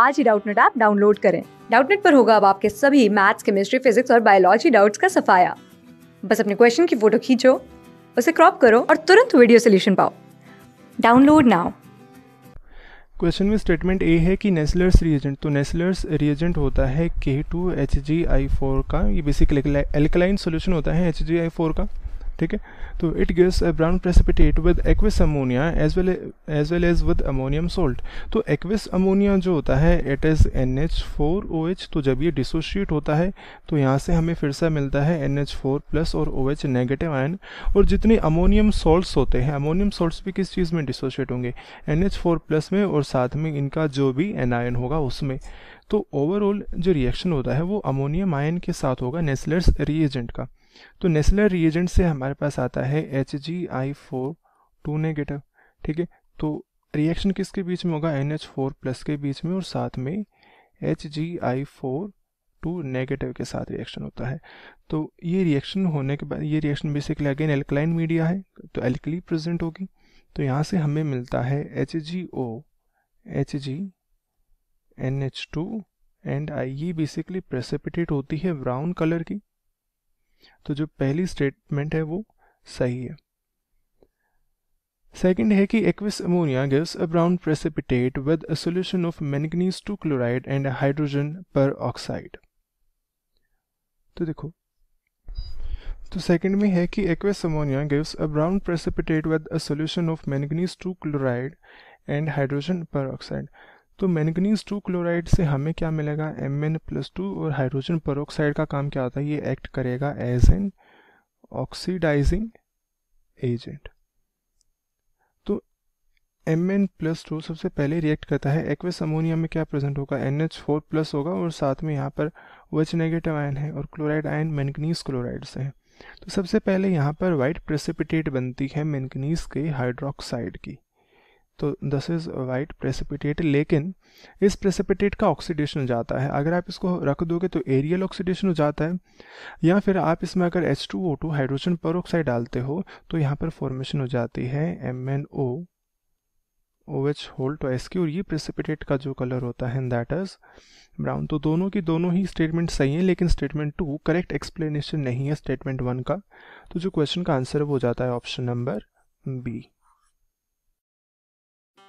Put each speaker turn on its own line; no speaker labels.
आज ही Doubtnut app download करें डाउटनेट पर होगा अब आपके सभी मैथ्स केमिस्ट्री फिजिक्स और बायोलॉजी डाउट्स का सफाया बस अपने क्वेश्चन की फोटो खींचो उसे क्रॉप करो और तुरंत वीडियो सोल्यूशन पाओ डाउनलोड नाउ
क्वेश्चन में स्टेटमेंट ए है कि नेस्लर्स रिएजेंट तो नेस्लर्स रिएजेंट होता है K two H G I four का ये बेसिकली एल्कलाइन सोल्यूशन होता है एच जी आई फोर का ठीक है तो it gives a brown precipitate with aqueous ammonia as well as well as with ammonium salt तो एक्विस अमोनिया जो होता है it is N H four O H तो जब ये डिसोशिएट होता है तो यहाँ से हमें फिर से मिलता है एन एच फोर प्लस और ओ एच नेगेटिव आयन और जितने अमोनियम सोल्ट होते हैं अमोनियम सोल्ट भी किस चीज़ में डिसोशिएट होंगे एन एच फोर प्लस में और साथ में इनका जो भी एन आयन होगा उसमें तो ओवरऑल जो रिएक्शन होता है वो अमोनियम आयन के साथ होगा नेस्लर्स रिएजेंट का तो नेसलर रिएजेंट से हमारे पास आता है H G I four two negative ठीक है तो रिएक्शन किसके बीच में होगा एन एच फोर प्लस के बीच में और साथ में H G I four two negative के साथ रिएक्शन होता है तो ये रिएक्शन होने के बाद ये reaction basically again alkaline media है तो एल्कली प्रेजेंट होगी तो यहाँ से हमें मिलता है H G O H G N H two and I ये बेसिकली प्रेसिपिटेट होती है ब्राउन कलर की तो जो पहली स्टेटमेंट है वो सही है सेकंड है कि aqueous ammonia gives a brown precipitate with a solution of manganese two chloride and hydrogen peroxide तो देखो तो सेकंड में है कि aqueous ammonia gives a brown precipitate with a solution of manganese two chloride and hydrogen peroxide तो manganese two chloride से हमें क्या मिलेगा एम एन प्लस टू और हाइड्रोजन परोक्साइड का काम क्या होता है ये एक्ट करेगा एज एन ऑक्सीडाइजिंग एजेंट तो एम एन प्लस टू सबसे पहले रिएक्ट करता है एक्वेस अमोनिया में क्या प्रेजेंट होगा एन एच फोर प्लस होगा और साथ में यहाँ पर वच नेगेटिव आयन है और क्लोराइड आयन मैंगनीज क्लोराइड से है तो सबसे पहले यहाँ पर वाइट प्रेसिपिटेट बनती है मैंगनीज के हाइड्रोक्साइड की तो दस इज़ वाइट प्रेसिपिटेट लेकिन इस प्रेसिपिटेट का ऑक्सीडेशन जाता है अगर आप इसको रख दोगे तो एरियल ऑक्सीडेशन हो जाता है या फिर आप इसमें अगर H two O two hydrogen peroxide हो तो यहाँ पर फॉर्मेशन हो जाती है M N O O H whole एस की और ये प्रेसिपिटेट का जो कलर होता है दैट इज ब्राउन तो दोनों की दोनों ही स्टेटमेंट सही है लेकिन स्टेटमेंट टू करेक्ट एक्सप्लेनेशन नहीं है स्टेटमेंट वन का तो जो क्वेश्चन का आंसर वो जाता है ऑप्शन नंबर बी